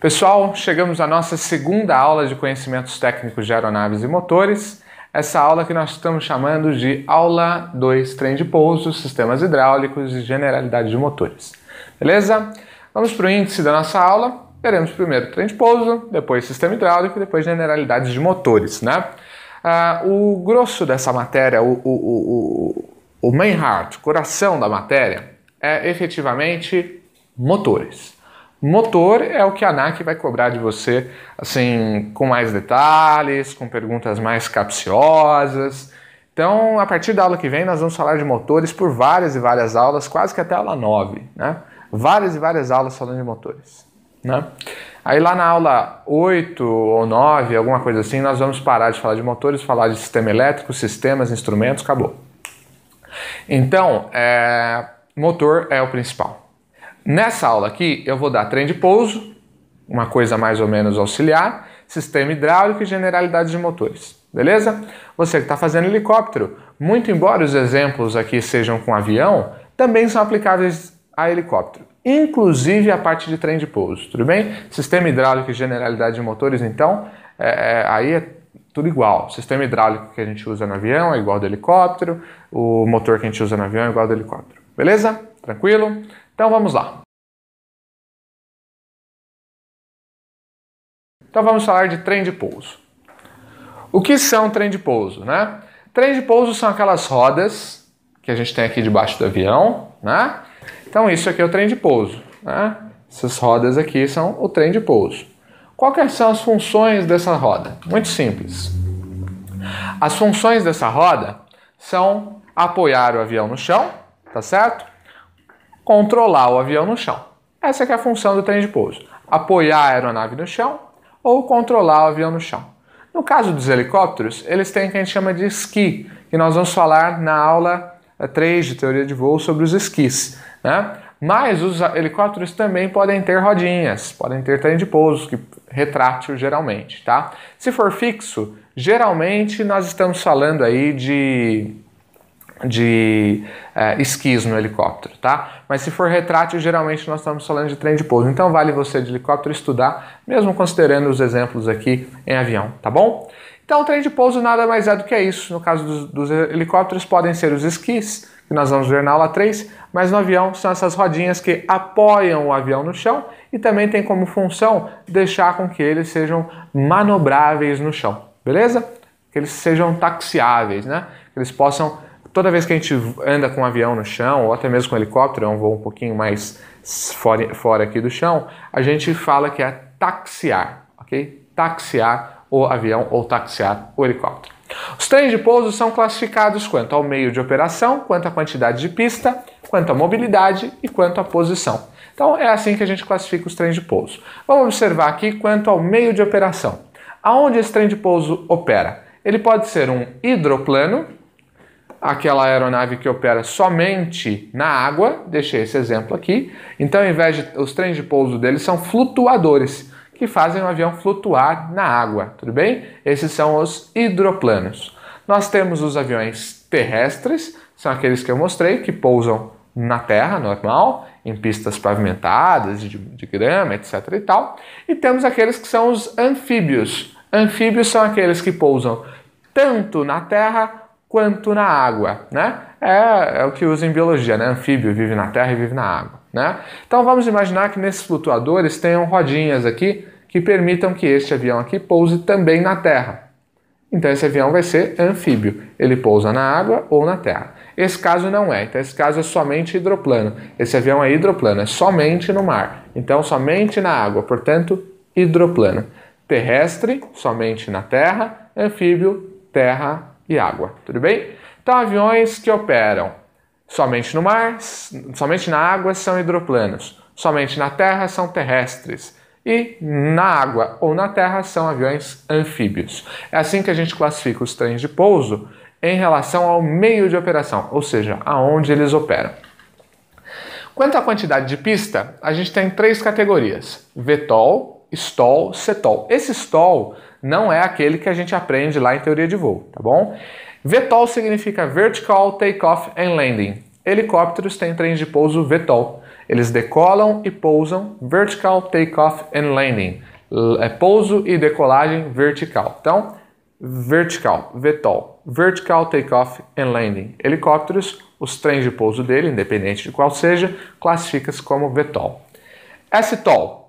Pessoal, chegamos à nossa segunda aula de conhecimentos técnicos de aeronaves e motores. Essa aula que nós estamos chamando de aula 2, trem de pouso, sistemas hidráulicos e generalidade de motores. Beleza? Vamos para o índice da nossa aula. Teremos primeiro trem de pouso, depois sistema hidráulico e depois generalidades de motores, né? Ah, o grosso dessa matéria, o, o, o, o main heart, coração da matéria, é efetivamente motores. Motor é o que a ANAC vai cobrar de você, assim, com mais detalhes, com perguntas mais capciosas. Então, a partir da aula que vem, nós vamos falar de motores por várias e várias aulas, quase que até a aula 9, né? Várias e várias aulas falando de motores, né? Aí lá na aula 8 ou 9, alguma coisa assim, nós vamos parar de falar de motores, falar de sistema elétrico, sistemas, instrumentos, acabou. Então, é... motor é o principal. Nessa aula aqui eu vou dar trem de pouso, uma coisa mais ou menos auxiliar, sistema hidráulico e generalidades de motores. Beleza? Você que está fazendo helicóptero, muito embora os exemplos aqui sejam com avião, também são aplicáveis a helicóptero, inclusive a parte de trem de pouso, tudo bem? Sistema hidráulico e generalidade de motores, então, é, é, aí é tudo igual. O sistema hidráulico que a gente usa no avião é igual ao do helicóptero, o motor que a gente usa no avião é igual ao do helicóptero, beleza? Tranquilo? Então vamos lá. Então vamos falar de trem de pouso. O que são trem de pouso, né? Trem de pouso são aquelas rodas que a gente tem aqui debaixo do avião, né? Então isso aqui é o trem de pouso, né? Essas rodas aqui são o trem de pouso. Quais são as funções dessa roda? Muito simples. As funções dessa roda são apoiar o avião no chão, tá certo? Controlar o avião no chão. Essa é a função do trem de pouso. Apoiar a aeronave no chão ou controlar o avião no chão. No caso dos helicópteros, eles têm o que a gente chama de esqui, que nós vamos falar na aula 3 eh, de teoria de voo sobre os esquis. Né? Mas os helicópteros também podem ter rodinhas, podem ter trem de pouso, que retrátil geralmente, tá? Se for fixo, geralmente nós estamos falando aí de de é, esquis no helicóptero, tá? Mas se for retrato geralmente nós estamos falando de trem de pouso. Então vale você de helicóptero estudar, mesmo considerando os exemplos aqui em avião, tá bom? Então, o trem de pouso nada mais é do que isso. No caso dos, dos helicópteros, podem ser os esquis, que nós vamos ver na aula 3, mas no avião são essas rodinhas que apoiam o avião no chão e também tem como função deixar com que eles sejam manobráveis no chão, beleza? Que eles sejam taxiáveis, né? Que eles possam toda vez que a gente anda com um avião no chão, ou até mesmo com um helicóptero, é um voo um pouquinho mais fora, fora aqui do chão, a gente fala que é taxiar, ok? Taxiar o avião ou taxiar o helicóptero. Os trens de pouso são classificados quanto ao meio de operação, quanto à quantidade de pista, quanto à mobilidade e quanto à posição. Então é assim que a gente classifica os trens de pouso. Vamos observar aqui quanto ao meio de operação. Aonde esse trem de pouso opera? Ele pode ser um hidroplano, aquela aeronave que opera somente na água, deixei esse exemplo aqui. Então, ao invés de os trens de pouso deles são flutuadores, que fazem o avião flutuar na água, tudo bem? Esses são os hidroplanos. Nós temos os aviões terrestres, são aqueles que eu mostrei, que pousam na terra normal, em pistas pavimentadas, de, de grama, etc e tal. E temos aqueles que são os anfíbios. Anfíbios são aqueles que pousam tanto na terra quanto na água, né? É, é o que usa em biologia, né? Anfíbio vive na terra e vive na água, né? Então vamos imaginar que nesses flutuadores tenham rodinhas aqui que permitam que este avião aqui pouse também na terra. Então esse avião vai ser anfíbio, ele pousa na água ou na terra. Esse caso não é, então esse caso é somente hidroplano. Esse avião é hidroplano, é somente no mar. Então somente na água, portanto, hidroplano. Terrestre, somente na terra, anfíbio, terra, e água, tudo bem? Então, aviões que operam somente no mar, somente na água são hidroplanos, somente na terra são terrestres e na água ou na terra são aviões anfíbios. É assim que a gente classifica os trens de pouso em relação ao meio de operação, ou seja, aonde eles operam. Quanto à quantidade de pista, a gente tem três categorias: VTOL, stall, setol. Esse stall não é aquele que a gente aprende lá em teoria de voo, tá bom? VTOL significa Vertical Takeoff and Landing. Helicópteros têm trens de pouso VTOL. Eles decolam e pousam Vertical Takeoff and Landing. É pouso e decolagem vertical. Então, vertical, VTOL, Vertical Takeoff and Landing. Helicópteros, os trens de pouso dele, independente de qual seja, classifica-se como VTOL. STOL,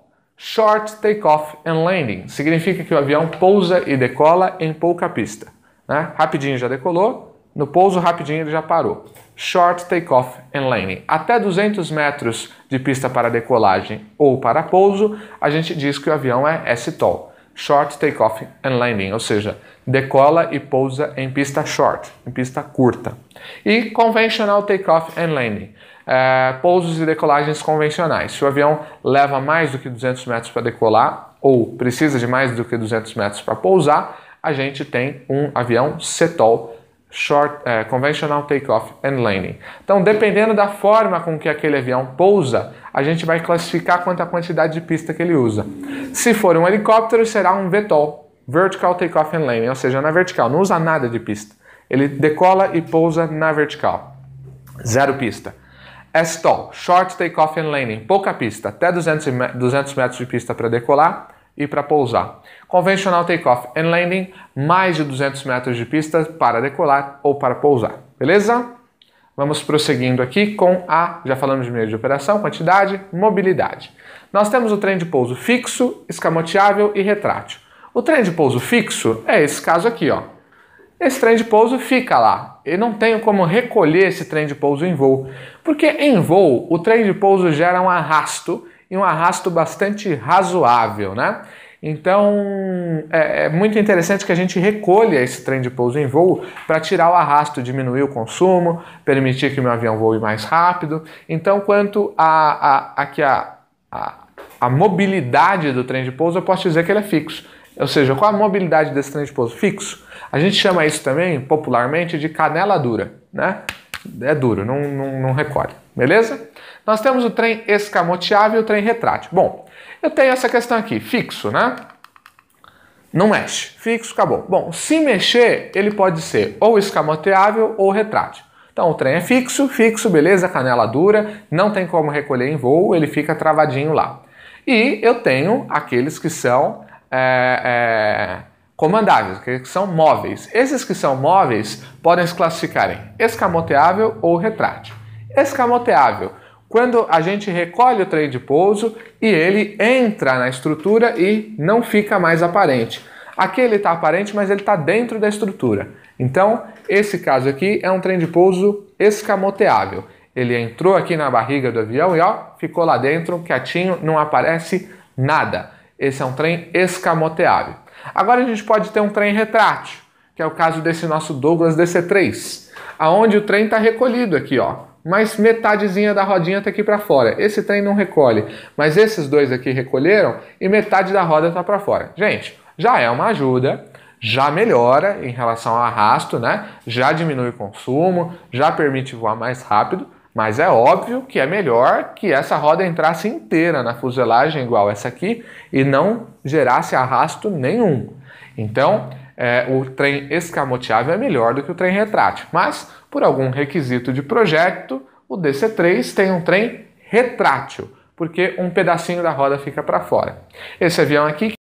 Short Takeoff and Landing significa que o avião pousa e decola em pouca pista. Né? Rapidinho já decolou, no pouso rapidinho ele já parou. Short Takeoff and Landing. Até 200 metros de pista para decolagem ou para pouso, a gente diz que o avião é STOL short takeoff and landing, ou seja, decola e pousa em pista short, em pista curta. E conventional takeoff and landing, é, pousos e decolagens convencionais. Se o avião leva mais do que 200 metros para decolar ou precisa de mais do que 200 metros para pousar, a gente tem um avião CETOL short, eh, conventional takeoff and landing. Então, dependendo da forma com que aquele avião pousa, a gente vai classificar quanto a quantidade de pista que ele usa. Se for um helicóptero, será um VTOL, vertical takeoff and landing, ou seja, na vertical, não usa nada de pista. Ele decola e pousa na vertical. Zero pista. STOL, short takeoff and landing, pouca pista, até 200, 200 metros de pista para decolar e para pousar. Convencional takeoff and landing, mais de 200 metros de pista para decolar ou para pousar. Beleza? Vamos prosseguindo aqui com a, já falamos de meio de operação, quantidade, mobilidade. Nós temos o trem de pouso fixo, escamoteável e retrátil. O trem de pouso fixo é esse caso aqui, ó. Esse trem de pouso fica lá. Eu não tenho como recolher esse trem de pouso em voo, porque em voo o trem de pouso gera um arrasto e um arrasto bastante razoável, né? Então é, é, muito interessante que a gente recolha esse trem de pouso em voo para tirar o arrasto, diminuir o consumo, permitir que o meu avião voe mais rápido. Então, quanto a, a, a que a, a, a mobilidade do trem de pouso, eu posso dizer que ele é fixo. Ou seja, qual a mobilidade desse trem de pouso fixo? A gente chama isso também, popularmente, de canela dura, né? É duro, não, não, não recolhe, beleza? Nós temos o trem escamoteável e o trem retrátil. Bom, eu tenho essa questão aqui, fixo, né? Não mexe, fixo, acabou. Bom, se mexer, ele pode ser ou escamoteável ou retrátil. Então o trem é fixo, fixo, beleza, canela dura, não tem como recolher em voo, ele fica travadinho lá. E eu tenho aqueles que são é, é, comandáveis, aqueles que são móveis. Esses que são móveis podem se classificar em escamoteável ou retrátil. Escamoteável quando a gente recolhe o trem de pouso e ele entra na estrutura e não fica mais aparente. Aqui ele está aparente, mas ele está dentro da estrutura. Então, esse caso aqui é um trem de pouso escamoteável. Ele entrou aqui na barriga do avião e ó, ficou lá dentro, quietinho, não aparece nada. Esse é um trem escamoteável. Agora a gente pode ter um trem retrátil, que é o caso desse nosso Douglas DC-3, aonde o trem está recolhido aqui, ó mas metadezinha da rodinha está aqui para fora. Esse trem não recolhe, mas esses dois aqui recolheram e metade da roda está para fora. Gente, já é uma ajuda, já melhora em relação ao arrasto, né? Já diminui o consumo, já permite voar mais rápido, mas é óbvio que é melhor que essa roda entrasse inteira na fuselagem igual essa aqui e não gerasse arrasto nenhum. Então, é, o trem escamoteável é melhor do que o trem retrátil. Mas, por algum requisito de projeto, o DC3 tem um trem retrátil, porque um pedacinho da roda fica para fora. Esse avião aqui